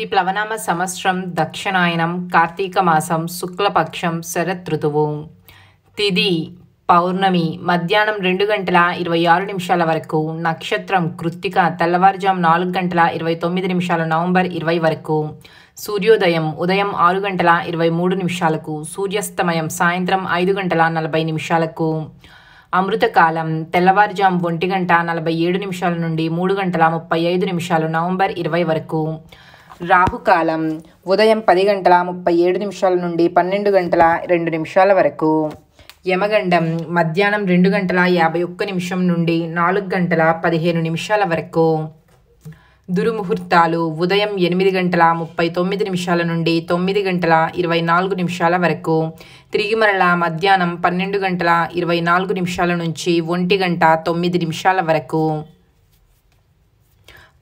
శ్రీ ప్లవనామ సంవత్సరం దక్షిణాయనం కార్తీక మాసం శుక్లపక్షం శరత్ ఋతువు తిది పౌర్ణమి మధ్యాహ్నం రెండు గంటల ఇరవై ఆరు నిమిషాల వరకు నక్షత్రం కృత్తిక తెల్లవారుజాము నాలుగు గంటల ఇరవై తొమ్మిది నిమిషాల నవంబర్ ఇరవై వరకు సూర్యోదయం ఉదయం ఆరు గంటల ఇరవై మూడు నిమిషాలకు సూర్యాస్తమయం సాయంత్రం ఐదు గంటల నలభై నిమిషాలకు అమృతకాలం తెల్లవారుజాము ఒంటి గంట నలభై ఏడు నిమిషాల నుండి మూడు గంటల ముప్పై ఐదు నిమిషాలు నవంబర్ ఇరవై వరకు రాహుకాలం ఉదయం పది గంటల ముప్పై ఏడు నిమిషాల నుండి పన్నెండు గంటల రెండు నిమిషాల వరకు యమగండం మధ్యాహ్నం రెండు గంటల యాభై ఒక్క నిమిషం నుండి నాలుగు గంటల పదిహేను నిమిషాల వరకు దురుముహూర్తాలు ఉదయం ఎనిమిది గంటల ముప్పై తొమ్మిది నిమిషాల నుండి తొమ్మిది గంటల ఇరవై నాలుగు నిమిషాల వరకు తిరిగి మరల మధ్యాహ్నం పన్నెండు గంటల ఇరవై నాలుగు నిమిషాల నుంచి ఒంటి గంట తొమ్మిది నిమిషాల వరకు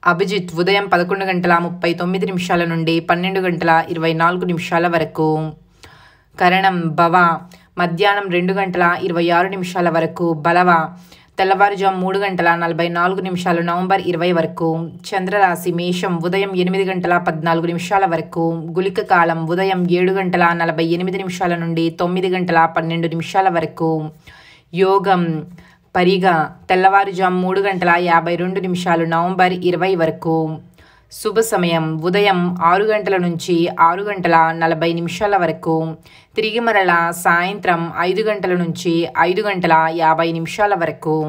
అభిజిత్ ఉదయం పదకొండు గంటల ముప్పై తొమ్మిది నిమిషాల నుండి పన్నెండు గంటల ఇరవై నాలుగు నిమిషాల వరకు కరణం భవ మధ్యాహ్నం రెండు గంటల ఇరవై ఆరు నిమిషాల వరకు బలవ తెల్లవారుజాము మూడు గంటల నలభై నాలుగు నిమిషాలు నవంబర్ ఇరవై వరకు చంద్రరాశి మేషం ఉదయం ఎనిమిది గంటల పద్నాలుగు నిమిషాల వరకు గులిక కాలం ఉదయం ఏడు గంటల నలభై ఎనిమిది నిమిషాల నుండి తొమ్మిది గంటల పన్నెండు నిమిషాల వరకు యోగం పరిగా తెల్లవారుజాము మూడు గంటల యాభై రెండు నిమిషాలు నవంబర్ ఇరవై వరకు శుభ సమయం ఉదయం ఆరు గంటల నుంచి ఆరు గంటల నలభై నిమిషాల వరకు తిరిగి మరల సాయంత్రం ఐదు గంటల నుంచి ఐదు గంటల యాభై నిమిషాల వరకు